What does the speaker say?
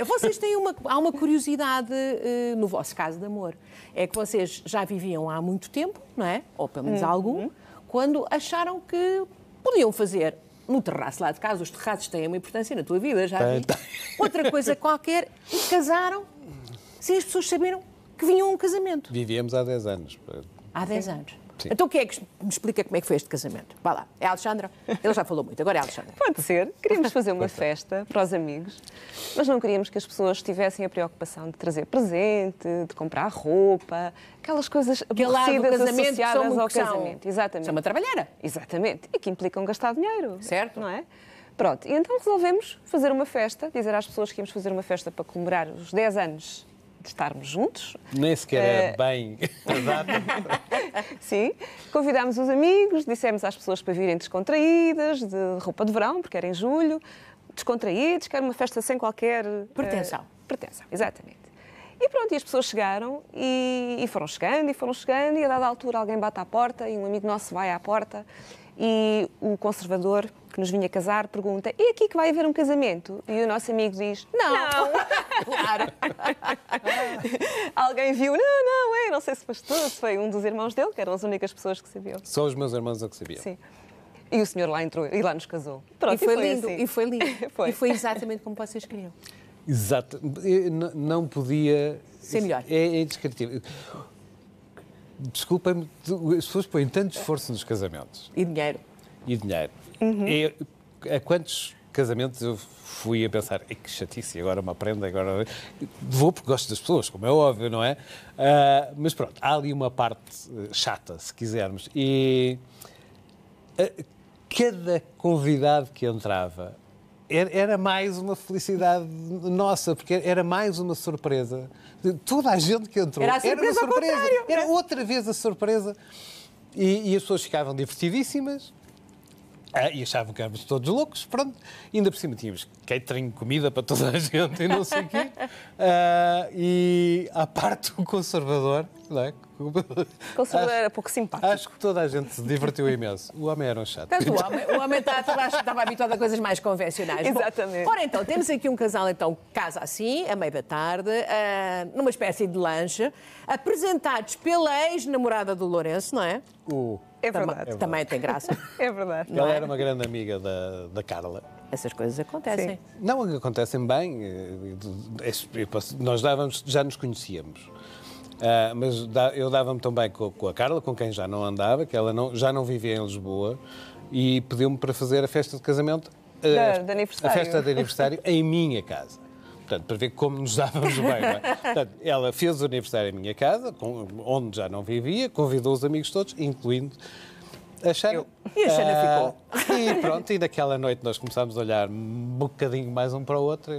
Agora, vocês têm uma. Há uma curiosidade uh, no vosso caso de amor. É que vocês já viviam há muito tempo, não é? Ou pelo menos hum. algum, quando acharam que podiam fazer no terraço lá de casa. Os terraços têm uma importância na tua vida, já vi. Outra coisa qualquer, e casaram sem as pessoas saberam que vinham um casamento. Vivíamos há 10 anos. Há 10 anos. Sim. Então quem é que me explica como é que foi este casamento? Vá lá, é a Alexandra? Ele já falou muito, agora é a Alexandra. Pode ser. Queríamos fazer uma é. festa para os amigos, mas não queríamos que as pessoas tivessem a preocupação de trazer presente, de comprar roupa, aquelas coisas que aborrecidas associadas ao casamento. Exatamente. São uma trabalheira. Exatamente. E que implicam gastar dinheiro. Certo. Não é? Pronto, e então resolvemos fazer uma festa, dizer às pessoas que íamos fazer uma festa para comemorar os 10 anos de estarmos juntos. Nem sequer é bem Sim, convidámos os amigos, dissemos às pessoas para virem descontraídas, de roupa de verão, porque era em julho, descontraídos, que era uma festa sem qualquer. Eh, pretensão. Uh, pretensão, exatamente. E pronto, e as pessoas chegaram e, e, foram chegando e foram chegando, e a dada altura alguém bate à porta e um amigo nosso vai à porta e o conservador que nos vinha casar pergunta: E aqui que vai haver um casamento? E o nosso amigo diz: Não! não. claro! alguém viu: Não, não, não sei se tu, se foi um dos irmãos dele, que eram as únicas pessoas que sabiam. Só os meus irmãos é que sabiam. Sim. E o senhor lá entrou e lá nos casou. Pronto, e foi, e foi lindo, assim. e foi lindo. foi. E foi exatamente como vocês queriam. Exato. Eu não podia. Ser melhor. É, indescritível. É Desculpem-me, as pessoas põem tanto esforço nos casamentos. E dinheiro. E dinheiro. Uhum. a quantos Casamentos, eu fui a pensar, que chatice, agora uma prenda, agora vou porque gosto das pessoas, como é óbvio, não é? Uh, mas pronto, há ali uma parte eh, chata, se quisermos, e uh, cada convidado que entrava era, era mais uma felicidade nossa, porque era mais uma surpresa. Toda a gente que entrou era, era uma surpresa, era outra vez a surpresa. E, e as pessoas ficavam divertidíssimas, ah, e achavam que éramos todos loucos, pronto. E ainda por cima tínhamos catering, comida para toda a gente e não sei o quê. Ah, e à parte o conservador, não é? O conservador era pouco simpático. Acho que toda a gente se divertiu imenso. O homem era um chato. Mas o homem, o homem estava, tá, estava habituado a coisas mais convencionais. Exatamente. Bom, ora então, temos aqui um casal, então, casa assim, a meia da tarde, uh, numa espécie de lanche, apresentados pela ex-namorada do Lourenço, não é? O... É verdade. Também, é verdade. também tem graça. É verdade. Ela é? era uma grande amiga da, da Carla. Essas coisas acontecem. Sim. Não, acontecem bem. Eh, é nós dávamos, já nos conhecíamos. Uh, mas eu dava-me também com, com, a Carla, com quem já não andava, que ela não, já não vivia em Lisboa, e pediu-me para fazer a festa de casamento, uh, da, de a festa de aniversário em minha casa. Portanto, para ver como nos dávamos bem. É? Portanto, ela fez o aniversário em minha casa, onde já não vivia, convidou os amigos todos, incluindo a Xana. E a Xana ah, ficou. E pronto, e naquela noite nós começámos a olhar um bocadinho mais um para o outro.